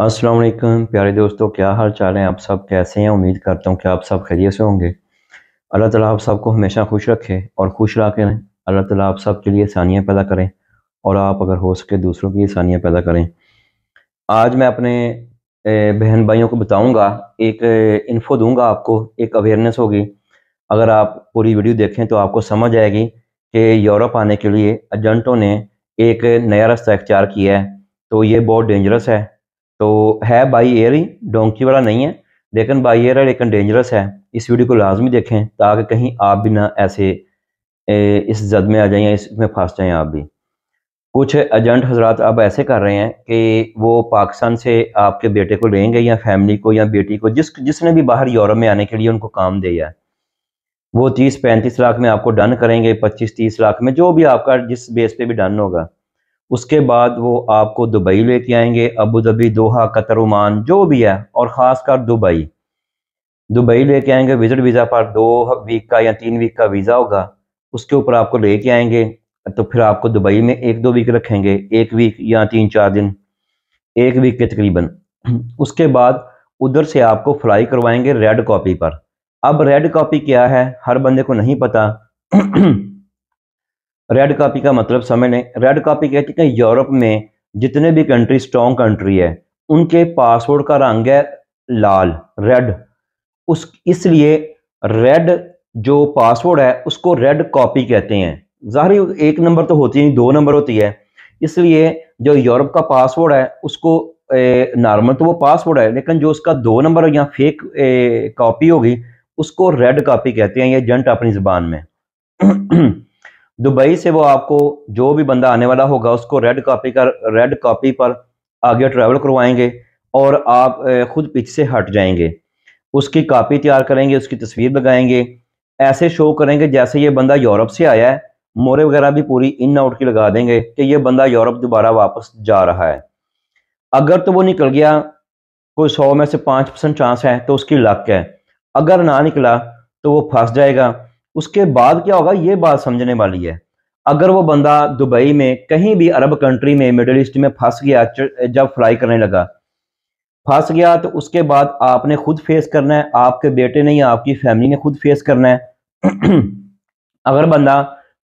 अस्सलाम वालेकुम प्यारे दोस्तों क्या हाल चाल हैं आप सब कैसे हैं उम्मीद करता हूँ कि आप सब खैरियत से होंगे अल्लाह ताला आप सबको हमेशा खुश रखे और खुश रखें अल्लाह ताला आप सब के लिए आसानियाँ पैदा करें और आप अगर हो सके दूसरों की आसानियाँ पैदा करें आज मैं अपने बहन भाइयों को बताऊंगा एक इन्फो दूंगा आपको एक अवेयरनेस होगी अगर आप पूरी वीडियो देखें तो आपको समझ आएगी कि यूरोप आने के लिए एजेंटों ने एक नया रास्ता इख्तियार किया है तो ये बहुत डेंजरस है तो है बाई एयर ही डोंकी वाला नहीं है लेकिन बाई एयर है लेकिन डेंजरस है इस वीडियो को लाजमी देखें ताकि कहीं आप भी ना ऐसे इस जद में आ जाएँ इसमें फंस जाएँ आप भी कुछ एजेंट हजरात अब ऐसे कर रहे हैं कि वो पाकिस्तान से आपके बेटे को लेंगे या फैमिली को या बेटी को जिस जिसने भी बाहर यूरोप में आने के लिए उनको काम दिया है वो तीस पैंतीस लाख में आपको डन करेंगे पच्चीस तीस लाख में जो भी आपका जिस बेस पे भी डन होगा उसके बाद वो आपको दुबई लेके आएंगे अबू धाबी दोहा कतर उमान जो भी है और ख़ासकर दुबई दुबई लेके आएंगे विजिट वीज़ा पर दो वीक का या तीन वीक का वीज़ा होगा उसके ऊपर आपको लेके आएंगे तो फिर आपको दुबई में एक दो वीक रखेंगे एक वीक या तीन चार दिन एक वीक के तकरीबन उसके बाद उधर से आपको फ्लाई करवाएंगे रेड कॉपी पर अब रेड कॉपी क्या है हर बंदे को नहीं पता रेड कॉपी का मतलब समझ लें रेड कॉपी कहते हैं यूरोप में जितने भी कंट्री स्ट्रॉन्ग कंट्री है उनके पासपोर्ट का रंग है लाल रेड उस इसलिए रेड जो पासवर्ड है उसको रेड कॉपी कहते हैं ज़ाहिर एक नंबर तो होती नहीं दो नंबर होती है इसलिए जो यूरोप का पासवर्ड है उसको नॉर्मल तो वो पासवर्ड है लेकिन जो उसका दो नंबर या फेक कॉपी होगी उसको रेड कॉपी कहते हैं ये जंट अपनी ज़बान में दुबई से वो आपको जो भी बंदा आने वाला होगा उसको रेड कॉपी का रेड कॉपी पर आगे ट्रैवल करवाएंगे और आप खुद पीछे से हट जाएंगे उसकी कापी तैयार करेंगे उसकी तस्वीर लगाएंगे ऐसे शो करेंगे जैसे ये बंदा यूरोप से आया है मोरे वगैरह भी पूरी इन आउट की लगा देंगे कि ये बंदा यूरोप दोबारा वापस जा रहा है अगर तो वो निकल गया कोई सौ में से पाँच परसेंट चांस है तो उसकी लक है अगर ना निकला तो वो फंस जाएगा उसके बाद क्या होगा ये बात समझने वाली है अगर वो बंदा दुबई में कहीं भी अरब कंट्री में मिडल ईस्ट में फंस गया जब फ्लाई करने लगा फंस गया तो उसके बाद आपने खुद फेस करना है आपके बेटे ने या आपकी फैमिली ने खुद फेस करना है अगर बंदा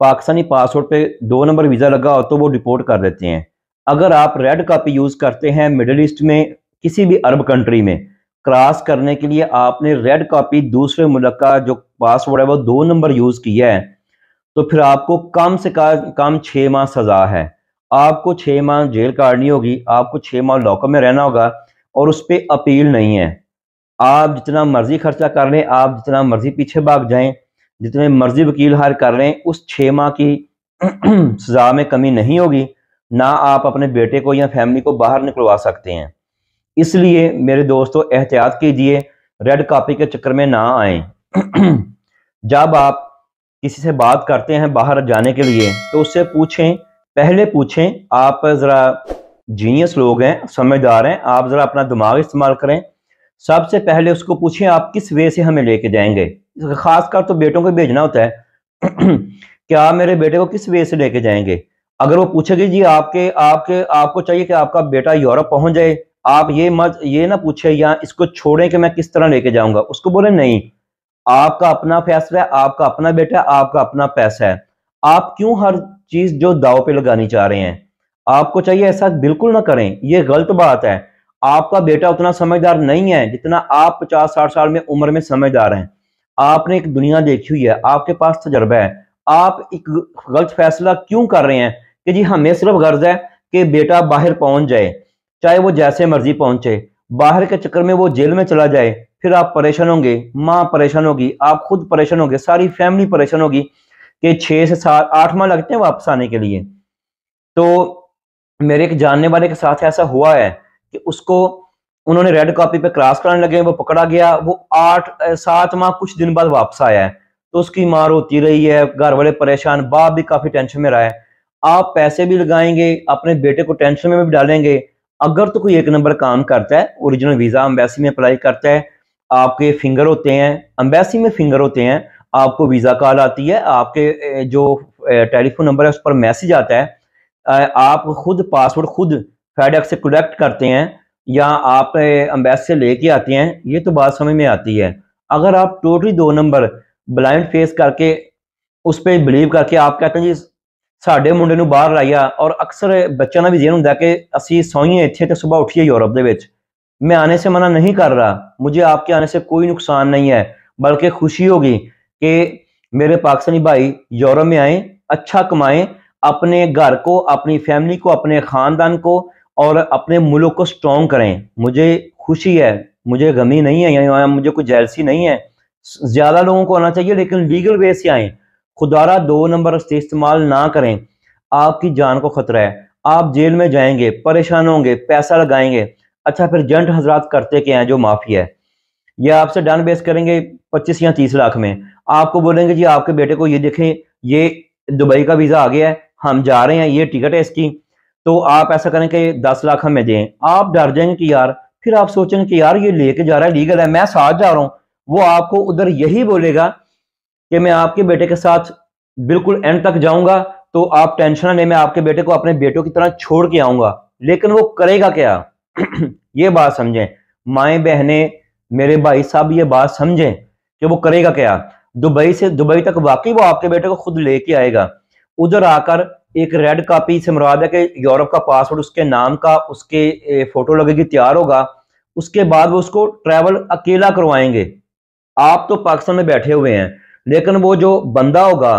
पाकिस्तानी पासपोर्ट पे दो नंबर वीज़ा लगा हो तो वो रिपोर्ट कर देते हैं अगर आप रेड कापी यूज़ करते हैं मिडल ईस्ट में किसी भी अरब कंट्री में क्रॉस करने के लिए आपने रेड कापी दूसरे मुल्क का जो पासवर्ड है वो दो नंबर यूज़ किया है तो फिर आपको कम से कम छः माह सज़ा है आपको छः माह जेल काटनी होगी आपको छः माह लॉकअप में रहना होगा और उस पर अपील नहीं है आप जितना मर्जी खर्चा कर लें आप जितना मर्जी पीछे भाग जाएं जितने मर्जी वकील हायर कर रहे हैं उस छः माह की सज़ा में कमी नहीं होगी ना आप अपने बेटे को या फैमिली को बाहर निकलवा सकते हैं इसलिए मेरे दोस्तों एहतियात कीजिए रेड कापी के चक्कर में ना आए जब आप किसी से बात करते हैं बाहर जाने के लिए तो उससे पूछें पहले पूछें आप ज़रा जीनियस लोग हैं समझदार हैं आप ज़रा अपना दिमाग इस्तेमाल करें सबसे पहले उसको पूछें आप किस वे से हमें लेके जाएंगे खासकर तो बेटों को भेजना होता है क्या मेरे बेटे को किस वे से लेके जाएंगे अगर वो पूछेगी जी आपके आपके आपको चाहिए कि आपका बेटा यूरोप पहुंच जाए आप ये मत ये ना पूछे या इसको छोड़ें कि मैं किस तरह लेके जाऊंगा उसको बोले नहीं आपका अपना फैसला है आपका अपना बेटा आपका अपना पैसा है आप क्यों हर चीज जो दाव पे लगानी चाह रहे हैं आपको चाहिए ऐसा बिल्कुल ना करें ये गलत बात है आपका बेटा उतना समझदार नहीं है जितना आप पचास साठ साल में उम्र में समझदार हैं आपने एक दुनिया देखी हुई है आपके पास तजर्बा है आप एक गलत फैसला क्यों कर रहे हैं कि जी हमें सिर्फ गर्ज है कि बेटा बाहर पहुंच जाए चाहे वो जैसे मर्जी पहुंचे बाहर के चक्कर में वो जेल में चला जाए फिर आप परेशान होंगे माँ परेशान होगी आप खुद परेशान होंगे सारी फैमिली परेशान होगी कि छः से सात आठ माह लगते हैं वापस आने के लिए तो मेरे एक जानने वाले के साथ ऐसा हुआ है कि उसको उन्होंने रेड कॉपी पे क्रॉस कराने लगे वो पकड़ा गया वो आठ सात माह कुछ दिन बाद वापस आया है तो उसकी मार रोती रही है घर वाले परेशान बाप भी काफी टेंशन में रहा है आप पैसे भी लगाएंगे अपने बेटे को टेंशन में भी डालेंगे अगर तो कोई एक नंबर काम करता है ओरिजिनल वीज़ा अम्बेसी में अप्लाई करता है आपके फिंगर होते हैं अम्बेसी में फिंगर होते हैं आपको वीज़ा कॉल आती है आपके जो टेलीफोन नंबर है उस पर मैसेज आता है आप खुद पासवर्ड खुद फेडेक्स से कलेक्ट करते हैं या आप अम्बेस से लेके आते हैं ये तो बात समझ में आती है अगर आप टोटली दो नंबर ब्लाइंड फेस करके उस पर बिलीव करके आप कहते हैं जी साढ़े मुंडे को बहर ਲਾਇਆ और अक्सर बच्चों का भी जेन होंगे कि असी ਸੌਈਏ ਇੱਥੇ ਤੇ ਸਵੇਰ ਉੱਠੀਏ ਯੂਰਪ ਦੇ ਵਿੱਚ मैं आने से मना नहीं कर रहा मुझे आपके आने से कोई नुकसान नहीं है बल्कि खुशी होगी कि मेरे पाकिस्तानी भाई यूरोप में आए अच्छा कमाएं अपने घर को अपनी फैमिली को अपने खानदान को और अपने मुल्क को स्ट्रॉन्ग करें मुझे खुशी है मुझे गमी नहीं है या मुझे कोई जैलसी नहीं है ज़्यादा लोगों को आना चाहिए लेकिन लीगल वे से आए खुदारा दो नंबर से इस्तेमाल ना करें आपकी जान को खतरा है आप जेल में जाएंगे परेशान होंगे पैसा लगाएंगे अच्छा फिर जंट हजरात करते क्या हैं जो माफ़ी है या आपसे डन बेस करेंगे पच्चीस या तीस लाख में आपको बोलेंगे जी आपके बेटे को ये देखें ये दुबई का वीज़ा आ गया है हम जा रहे हैं ये टिकट है इसकी तो आप ऐसा करें कि दस लाख हमें दें आप डर जाएंगे कि यार फिर आप सोचेंगे कि यार ये लेके जा रहा है लीगल है मैं साथ जा रहा हूं वो आपको उधर यही बोलेगा कि मैं आपके बेटे के साथ बिल्कुल एंड तक जाऊंगा तो आप टेंशन ना लें मैं आपके बेटे को अपने बेटों की तरह छोड़ के आऊंगा लेकिन वो करेगा क्या ये बात समझें माए बहने मेरे भाई साहब ये बात समझें कि वो करेगा क्या दुबई से दुबई तक वाकई वो आपके बेटे को खुद लेके आएगा उधर आकर एक रेड कापी से मुराद है कि यूरोप का पासपोर्ट उसके नाम का उसके फोटो लगेगी तैयार होगा उसके बाद वो उसको ट्रैवल अकेला करवाएंगे आप तो पाकिस्तान में बैठे हुए हैं लेकिन वो जो बंदा होगा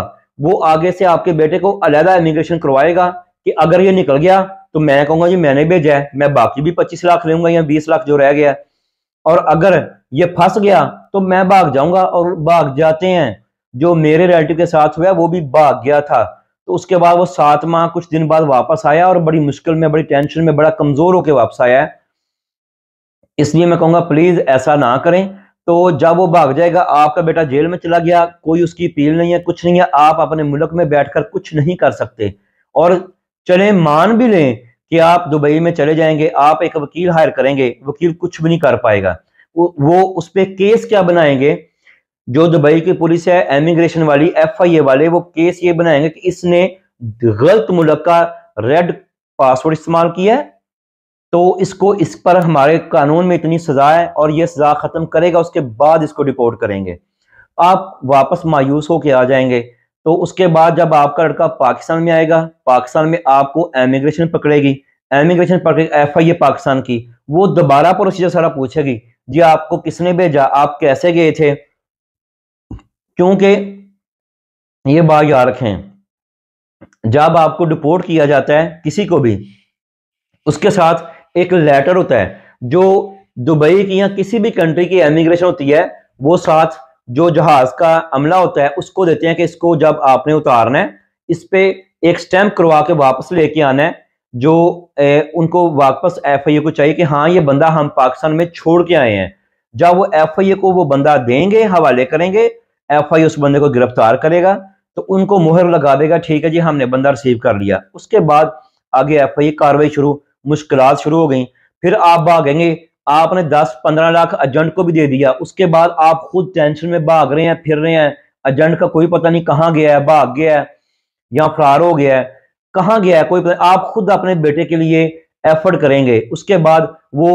वो आगे से आपके बेटे को अलहदा इमिग्रेशन करवाएगा कि अगर ये निकल गया तो मैं कहूंगा जी मैंने भेजा है मैं बाकी भी पच्चीस लाख लूंगा या बीस लाख जो रह गया और अगर ये फंस गया तो मैं भाग जाऊंगा और भाग जाते हैं जो मेरे रिलेटिव के साथ हुआ वो भी भाग गया था तो उसके बाद वो सात माह कुछ दिन बाद वापस आया और बड़ी मुश्किल में बड़ी टेंशन में बड़ा कमजोर होकर वापस आया है इसलिए मैं कहूँगा प्लीज ऐसा ना करें तो जब वो भाग जाएगा आपका बेटा जेल में चला गया कोई उसकी अपील नहीं है कुछ नहीं है आप अपने मुल्क में बैठकर कुछ नहीं कर सकते और चले मान भी लें कि आप दुबई में चले जाएंगे आप एक वकील हायर करेंगे वकील कुछ भी नहीं कर पाएगा वो, वो उस पर केस क्या बनाएंगे जो दुबई की पुलिस है एमिग्रेशन वाली एफ आई ए वाले वो केस ये बनाएंगे कि इसने गलत मुल्क का रेड पासवर्ड इस्तेमाल किया है तो इसको इस पर हमारे कानून में इतनी सजा है और ये सजा खत्म करेगा उसके बाद इसको डिपोर्ट करेंगे आप वापस मायूस होके आ जाएंगे तो उसके बाद जब आपका लड़का पाकिस्तान में आएगा पाकिस्तान में आपको एमिग्रेशन पकड़ेगी एमिग्रेशन पकड़ेगी एफ आई ए पाकिस्तान की वो दोबारा प्रोसीजर सारा पूछेगी जी आपको किसने भेजा आप कैसे गए थे क्योंकि ये बात याद रखें जब आपको डिपोर्ट किया जाता है किसी को भी उसके साथ एक लेटर होता है जो दुबई की या किसी भी कंट्री की एमिग्रेशन होती है वो साथ जो जहाज का अमला होता है उसको देते हैं कि इसको जब आपने उतारना है इस पे एक स्टैंप करवा के वापस लेके आना है जो ए, उनको वापस एफ आई ए को चाहिए कि हाँ ये बंदा हम पाकिस्तान में छोड़ के आए हैं जब वो एफ आई ए को वो बंदा देंगे हवाले करेंगे एफ उस बंदे को गिरफ्तार करेगा तो उनको मुहर लगा देगा ठीक है जी हमने बंदा रिसीव कर लिया उसके बाद आगे एफ आई कार्रवाई शुरू मुश्किल शुरू हो गई फिर आप भागेंगे आपने 10-15 लाख एजेंट को भी दे दिया उसके बाद आप खुद टेंशन में भाग रहे हैं फिर रहे हैं एजेंट का कोई पता नहीं कहाँ गया है भाग गया है या फरार हो गया है कहाँ गया है कोई पता आप खुद अपने बेटे के लिए एफर्ट करेंगे उसके बाद वो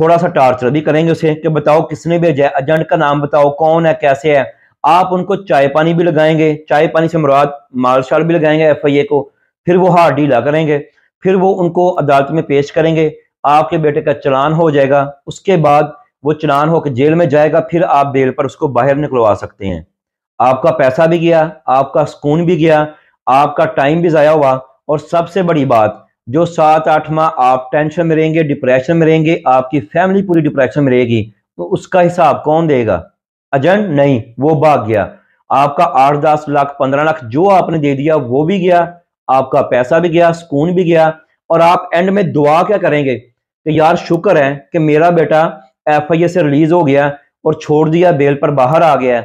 थोड़ा सा टार्चर भी करेंगे उसे कि बताओ किसने भेजा है एजेंट का नाम बताओ कौन है कैसे है आप उनको चाय पानी भी लगाएंगे चाय पानी से मुराद मार्शाल भी लगाएंगे एफ आई ए को फिर वो हार डील करेंगे फिर वो उनको अदालत में पेश करेंगे आपके बेटे का चलान हो जाएगा उसके बाद वो चलान होकर जेल में जाएगा फिर आप बेल पर उसको बाहर निकलवा सकते हैं आपका पैसा भी गया आपका सुकून भी गया आपका टाइम भी ज़ाया हुआ और सबसे बड़ी बात जो सात आठ माह आप टेंशन में रहेंगे डिप्रेशन में रहेंगे आपकी फैमिली पूरी डिप्रेशन में रहेगी तो उसका हिसाब कौन देगा एजेंट नहीं वो भाग गया आपका आठ दस लाख पंद्रह लाख जो आपने दे दिया वो भी गया आपका पैसा भी गया सुकून भी गया और आप एंड में दुआ क्या करेंगे कि यार शुक्र है कि मेरा बेटा एफ आई ए से रिलीज हो गया और छोड़ दिया बेल पर बाहर आ गया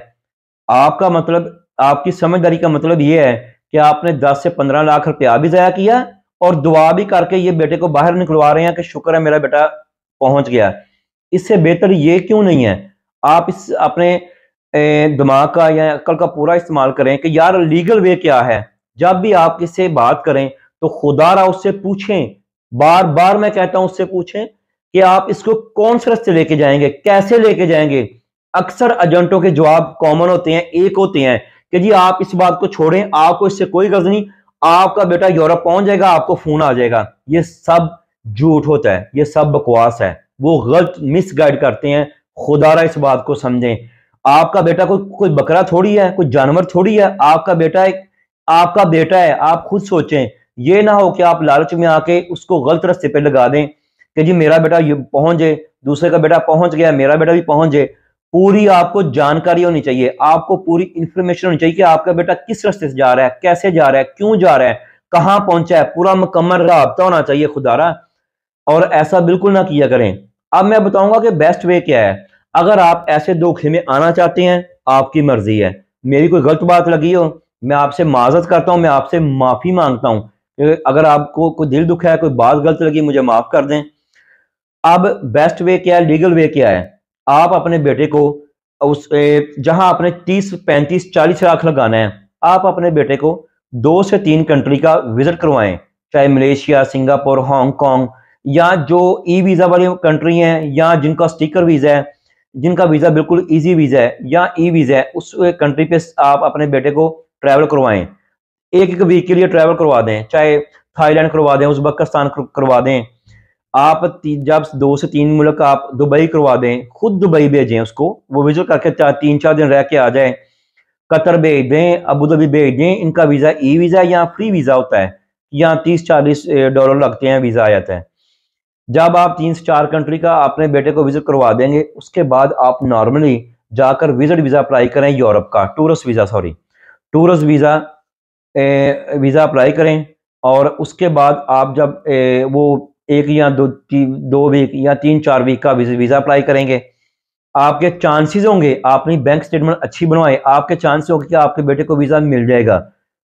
आपका मतलब आपकी समझदारी का मतलब यह है कि आपने 10 से 15 लाख रुपया भी ज़ाया किया और दुआ भी करके ये बेटे को बाहर निकलवा रहे हैं कि शुक्र है मेरा बेटा पहुंच गया इससे बेहतर ये क्यों नहीं है आप इस अपने दिमाग का या अकल का पूरा इस्तेमाल करें कि यार लीगल वे क्या है जब भी आप किससे बात करें तो खुदा रहा उससे पूछें बार बार मैं कहता हूं उससे पूछें कि आप इसको कौन से रस्ते लेके जाएंगे कैसे लेके जाएंगे अक्सर एजेंटों के जवाब कॉमन होते हैं एक होते हैं कि जी आप इस बात को छोड़ें आपको इससे कोई गर्ज नहीं आपका बेटा यूरोप पहुंच जाएगा आपको फोन आ जाएगा ये सब झूठ होता है ये सब बकवास है वो गलत मिसगाइड करते हैं खुदारा इस बात को समझें आपका बेटा कोई कोई बकरा थोड़ी है कोई जानवर थोड़ी है आपका बेटा एक आपका बेटा है आप खुद सोचें ये ना हो कि आप लालच में आके उसको गलत रस्ते पे लगा दें कि जी मेरा बेटा ये जाए दूसरे का बेटा पहुंच गया मेरा बेटा भी पहुंच जाए पूरी आपको जानकारी होनी चाहिए आपको पूरी इंफॉर्मेशन होनी चाहिए कि आपका बेटा किस रस्ते से जा रहा है कैसे जा रहा है क्यों जा रहा है कहाँ पहुंचा है पूरा मुकम्मल रहा होना चाहिए खुदारा और ऐसा बिल्कुल ना किया करें अब मैं बताऊंगा कि बेस्ट वे क्या है अगर आप ऐसे धोखे में आना चाहते हैं आपकी मर्जी है मेरी कोई गलत बात लगी हो मैं आपसे माजत करता हूं मैं आपसे माफ़ी मांगता हूं अगर आपको कोई दिल दुखा है कोई बात गलत लगी मुझे माफ़ कर दें अब बेस्ट वे क्या है लीगल वे क्या है आप अपने बेटे को उस जहां आपने तीस पैंतीस चालीस लाख लगाना है आप अपने बेटे को दो से तीन कंट्री का विजिट करवाएं चाहे मलेशिया सिंगापुर हांगकॉन्ग या जो ई वीज़ा वाली कंट्री हैं या जिनका स्टिकर वीज़ा है जिनका वीज़ा बिल्कुल ईजी वीज़ा है या ई वीज़ा है उस कंट्री पे आप अपने बेटे को ट्रैवल करवाएं एक एक वीक के लिए ट्रैवल करवा दें चाहे थाईलैंड करवा दें उजबकिस्तान करवा दें आप जब दो से तीन मुल्क आप दुबई करवा दें खुद दुबई भेजें उसको वो विजिट करके चार तीन चार दिन रह के आ जाए कतर भेज दें अबूधाबी भेज दें इनका वीज़ा ई वीज़ा या फ्री वीज़ा होता है यहाँ तीस चालीस डॉलर लगते हैं वीज़ा आ जाता है जब आप तीन से चार कंट्री का अपने बेटे को विजिट करवा देंगे उसके बाद आप नॉर्मली जाकर विजिट वीज़ा अप्लाई करें यूरोप का tourist visa sorry tourist visa visa apply करें और उसके बाद आप जब ए, वो एक या दो ती, दो वीक या तीन चार वीक का वीज़ा अप्लाई करेंगे आपके चांसेस होंगे आपने बैंक स्टेटमेंट अच्छी बनवाए आपके चांसेस होंगे कि आपके बेटे को वीज़ा मिल जाएगा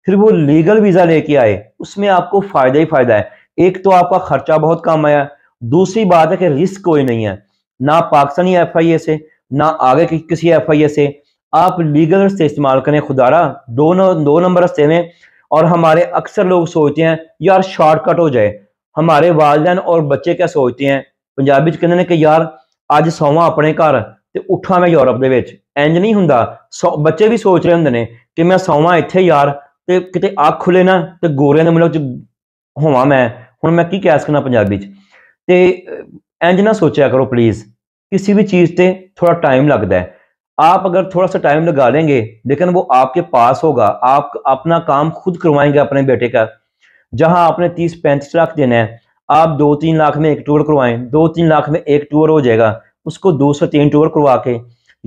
फिर वो लीगल वीज़ा लेके आए उसमें आपको फ़ायदा ही फ़ायदा है एक तो आपका खर्चा बहुत कम आया दूसरी बात है कि रिस्क कोई नहीं है ना पाकिस्तानी एफ आई ए से ना आगे की किसी एफ आई ए से आप लीगल रस्ते इस्तेमाल करें खुदारा दोनों दो नंबर रस्ते में और हमारे अक्सर लोग सोचते हैं यार शॉर्टकट हो जाए हमारे वालदेन और बच्चे क्या सोचते हैं पंजाबी च कहते कि यार अज सौ अपने घर ਤੇ उठा मैं यूरोप ਦੇ ਵਿੱਚ ਇੰਜ ਨਹੀਂ ਹੁੰਦਾ भी सोच रहे होंगे ने ਨੇ ਕਿ ਮੈਂ ਸੌਵਾਂ ਇੱਥੇ ਯਾਰ ਤੇ ਕਿਤੇ ਅੱਖ ਖੁੱਲੇ ਨਾ ਤੇ ਗੋਰਿਆਂ ਦੇ ਮੁਲਕ ਚ ਹੋਵਾਂ ਮੈਂ ਹੁਣ ਮੈਂ ਕੀ तो इंज ना सोचा करो प्लीज़ किसी भी चीज पर थोड़ा टाइम लगता है आप अगर थोड़ा सा टाइम लगा लेंगे लेकिन वो आपके पास होगा आप अपना काम खुद करवाएंगे अपने बेटे का जहां आपने तीस पैंतीस लाख देना है आप दो तीन लाख में एक टूर करवाएं दो तीन लाख में एक टूर हो जाएगा उसको दो से तीन टूर करवा के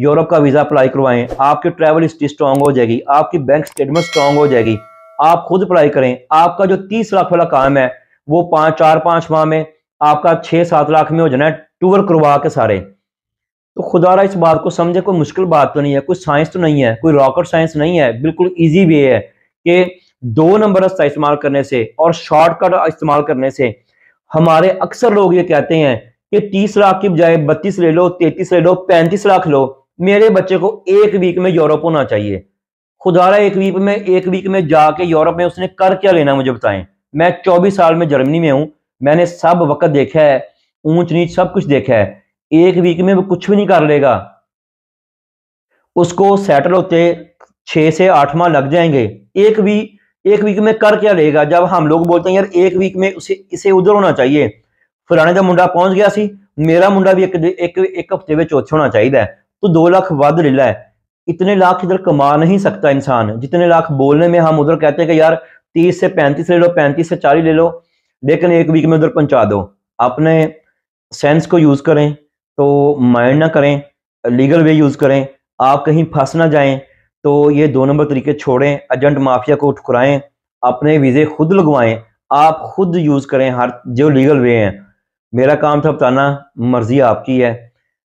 यूरोप का वीज़ा अप्लाई करवाएं आपकी ट्रैवल हिस्ट्री स्ट्रांग हो जाएगी आपकी बैंक स्टेटमेंट स्ट्रांग हो जाएगी आप खुद अप्लाई करें आपका जो तीस लाख वाला काम है वो पाँच चार पाँच माह में आपका छह सात लाख में हो जाना है टूर करवा के सारे तो खुदा रहा इस बात को समझे कोई मुश्किल बात तो नहीं है कोई साइंस तो नहीं है कोई रॉकेट साइंस नहीं है बिल्कुल ईजी वे है कि दो नंबर रास्ता इस्तेमाल करने से और शॉर्टकट इस्तेमाल करने से हमारे अक्सर लोग ये कहते हैं कि तीस लाख की बजाय बत्तीस ले लो तैतीस ले लो पैंतीस लाख लो मेरे बच्चे को एक वीक में यूरोप होना चाहिए रहा एक वीक में एक वीक में जाके यूरोप में उसने कर क्या लेना मुझे बताएं मैं चौबीस साल में जर्मनी में हूं मैंने सब वक्त देखा है ऊंच नीच सब कुछ देखा है एक वीक में वो कुछ भी नहीं कर लेगा उसको सेटल होते छः से आठ माह लग जाएंगे एक भी एक वीक में कर क्या लेगा जब हम लोग बोलते हैं यार एक वीक में उसे इसे उधर होना चाहिए फलाने का मुंडा पहुंच गया सी मेरा मुंडा भी एक एक एक हफ्ते में चौथे होना चाहिए तो दो लाख वाद ले है इतने लाख इधर कमा नहीं सकता इंसान जितने लाख बोलने में हम उधर कहते हैं कि यार तीस से पैंतीस ले लो पैंतीस से चालीस ले लो लेकिन एक वीक में उधर पहुंचा दो अपने सेंस को यूज़ करें तो माइंड ना करें लीगल वे यूज़ करें आप कहीं फंस ना जाएं तो ये दो नंबर तरीके छोड़ें एजेंट माफिया को ठुकराएं अपने वीज़े खुद लगवाएं आप खुद यूज़ करें हर जो लीगल वे हैं मेरा काम था बताना मर्ज़ी आपकी है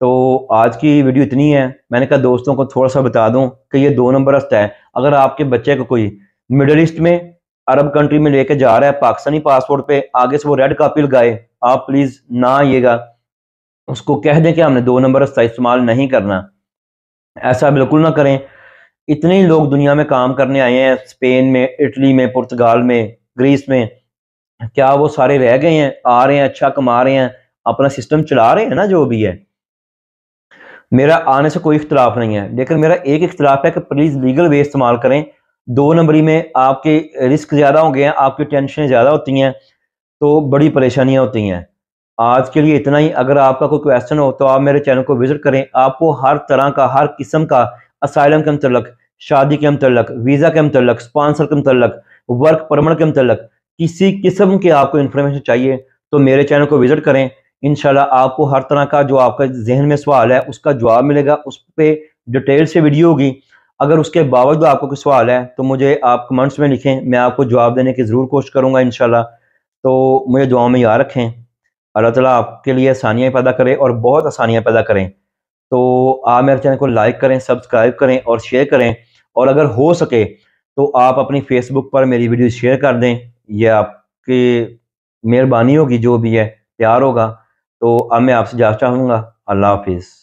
तो आज की वीडियो इतनी है मैंने कहा दोस्तों को थोड़ा सा बता दूं कि ये दो नंबर रास्ता है अगर आपके बच्चे को कोई मिडल ईस्ट में अरब कंट्री में लेके जा रहा है पाकिस्तानी पासपोर्ट पे आगे से वो रेड कापी लगाए आप प्लीज ना आइएगा उसको कह दें कि हमने दो नंबर रस्ता इस्तेमाल नहीं करना ऐसा बिल्कुल ना करें इतने ही लोग दुनिया में काम करने आए हैं स्पेन में इटली में पुर्तगाल में ग्रीस में क्या वो सारे रह गए हैं आ रहे हैं अच्छा कमा रहे हैं अपना सिस्टम चला रहे हैं ना जो भी है मेरा आने से कोई इख्तलाफ नहीं है लेकिन मेरा एक इख्तलाफ है कि प्लीज़ लीगल वे इस्तेमाल करें दो नंबरी में आपके रिस्क ज़्यादा हो गए हैं आपकी टेंशन ज़्यादा होती हैं तो बड़ी परेशानियाँ होती हैं आज के लिए इतना ही अगर आपका कोई क्वेश्चन हो तो आप मेरे चैनल को विजिट करें आपको हर तरह का हर किस्म का असाइलम के मतलब शादी के मतलब वीज़ा के मतलब स्पॉन्सर के मतलब वर्क परमन के मतलब किसी किस्म के आपको इन्फॉर्मेशन चाहिए तो मेरे चैनल को विजिट करें इनशाला आपको हर तरह का जो आपका जहन में सवाल है उसका जवाब मिलेगा उस पर डिटेल से वीडियो होगी अगर उसके बावजूद आपको कोई सवाल है तो मुझे आप कमेंट्स में लिखें मैं आपको जवाब देने की ज़रूर कोशिश करूँगा इन तो मुझे दुआओं में याद रखें अल्लाह तला आपके लिए आसानियाँ पैदा करें और बहुत आसानियाँ पैदा करें तो आप मेरे चैनल को लाइक करें सब्सक्राइब करें और शेयर करें और अगर हो सके तो आप अपनी फेसबुक पर मेरी वीडियो शेयर कर दें यह आपकी मेहरबानी होगी जो भी है प्यार होगा तो अब मैं आपसे जा चाहूँगा अल्लाह हाफिज़